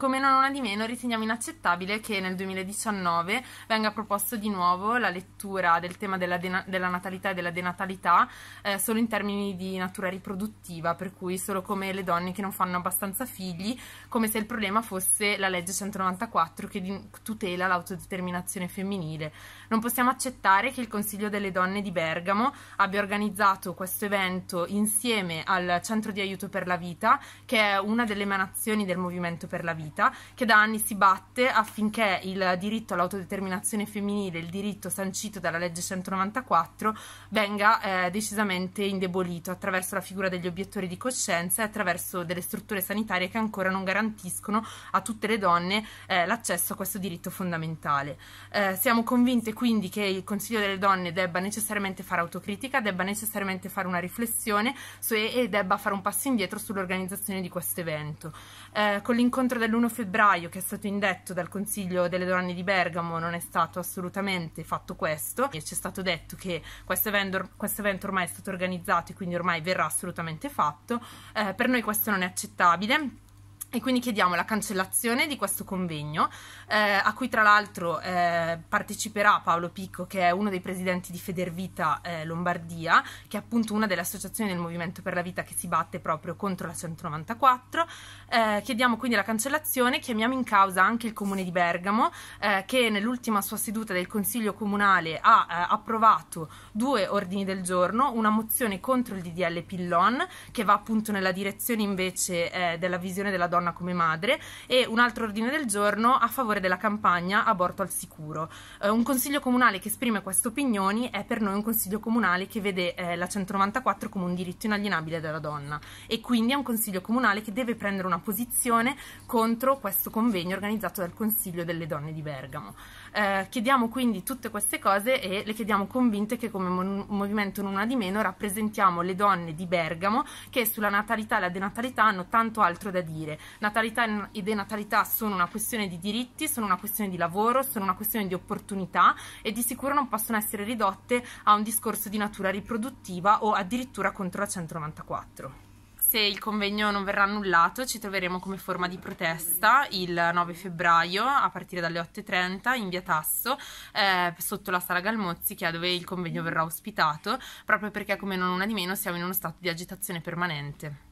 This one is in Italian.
Come non una di meno riteniamo inaccettabile che nel 2019 venga proposto di nuovo la lettura del tema della, della natalità e della denatalità eh, solo in termini di natura riproduttiva, per cui solo come le donne che non fanno abbastanza figli, come se il problema fosse la legge 194 che tutela l'autodeterminazione femminile. Non possiamo accettare che il Consiglio delle donne di Bergamo abbia organizzato questo evento insieme al Centro di aiuto per la vita, che è una delle emanazioni del Movimento per la vita vita, che da anni si batte affinché il diritto all'autodeterminazione femminile, il diritto sancito dalla legge 194, venga eh, decisamente indebolito attraverso la figura degli obiettori di coscienza e attraverso delle strutture sanitarie che ancora non garantiscono a tutte le donne eh, l'accesso a questo diritto fondamentale. Eh, siamo convinte quindi che il Consiglio delle donne debba necessariamente fare autocritica, debba necessariamente fare una riflessione e debba fare un passo indietro sull'organizzazione di questo evento. Eh, con l'incontro dell'Università l'1 febbraio che è stato indetto dal Consiglio delle Donne di Bergamo non è stato assolutamente fatto questo e ci è stato detto che questo evento, questo evento, ormai è stato organizzato e quindi ormai verrà assolutamente fatto. Eh, per noi questo non è accettabile e quindi chiediamo la cancellazione di questo convegno, eh, a cui tra l'altro eh, parteciperà Paolo Picco, che è uno dei presidenti di Federvita eh, Lombardia, che è appunto una delle associazioni del Movimento per la Vita che si batte proprio contro la 194. Eh, chiediamo quindi la cancellazione, chiamiamo in causa anche il comune di Bergamo, eh, che nell'ultima sua seduta del Consiglio Comunale ha eh, approvato due ordini del giorno, una mozione contro il DDL Pillon, che va appunto nella direzione invece della visione della donna donna come madre e un altro ordine del giorno a favore della campagna aborto al sicuro. Eh, un consiglio comunale che esprime queste opinioni è per noi un consiglio comunale che vede eh, la 194 come un diritto inalienabile della donna e quindi è un consiglio comunale che deve prendere una posizione contro questo convegno organizzato dal Consiglio delle donne di Bergamo. Eh, chiediamo quindi tutte queste cose e le chiediamo convinte che come mon- Movimento Non Una di Meno rappresentiamo le donne di Bergamo che sulla natalità e la denatalità hanno tanto altro da dire Natalità e denatalità sono una questione di diritti, sono una questione di lavoro, sono una questione di opportunità e di sicuro non possono essere ridotte a un discorso di natura riproduttiva o addirittura contro la 194 se il convegno non verrà annullato ci troveremo come forma di protesta il 9 febbraio a partire dalle 8.30 in via Tasso eh, sotto la sala Galmozzi che è dove il convegno verrà ospitato proprio perché come non una di meno siamo in uno stato di agitazione permanente.